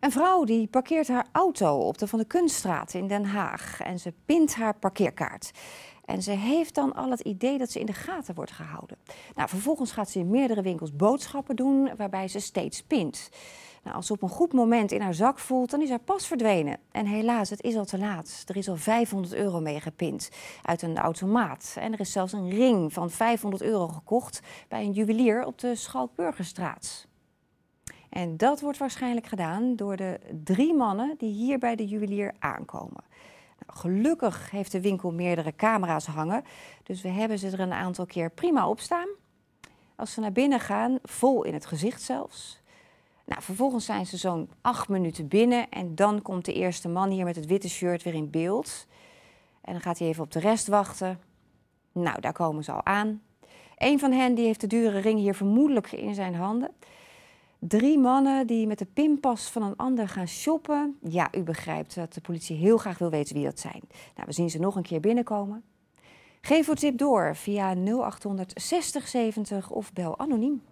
Een vrouw die parkeert haar auto op de Van de Kunststraat in Den Haag en ze pint haar parkeerkaart. En ze heeft dan al het idee dat ze in de gaten wordt gehouden. Nou, vervolgens gaat ze in meerdere winkels boodschappen doen waarbij ze steeds pint. Nou, als ze op een goed moment in haar zak voelt, dan is haar pas verdwenen. En helaas, het is al te laat. Er is al 500 euro mee gepind uit een automaat. En er is zelfs een ring van 500 euro gekocht bij een juwelier op de Schalkburgerstraat. En dat wordt waarschijnlijk gedaan door de drie mannen die hier bij de juwelier aankomen. Nou, gelukkig heeft de winkel meerdere camera's hangen, dus we hebben ze er een aantal keer prima op staan. Als ze naar binnen gaan, vol in het gezicht zelfs. Nou, vervolgens zijn ze zo'n acht minuten binnen en dan komt de eerste man hier met het witte shirt weer in beeld. En dan gaat hij even op de rest wachten. Nou, daar komen ze al aan. Een van hen die heeft de dure ring hier vermoedelijk in zijn handen. Drie mannen die met de pinpas van een ander gaan shoppen. Ja, u begrijpt dat de politie heel graag wil weten wie dat zijn. Nou, we zien ze nog een keer binnenkomen. Geef uw tip door via 0800 6070 of bel anoniem.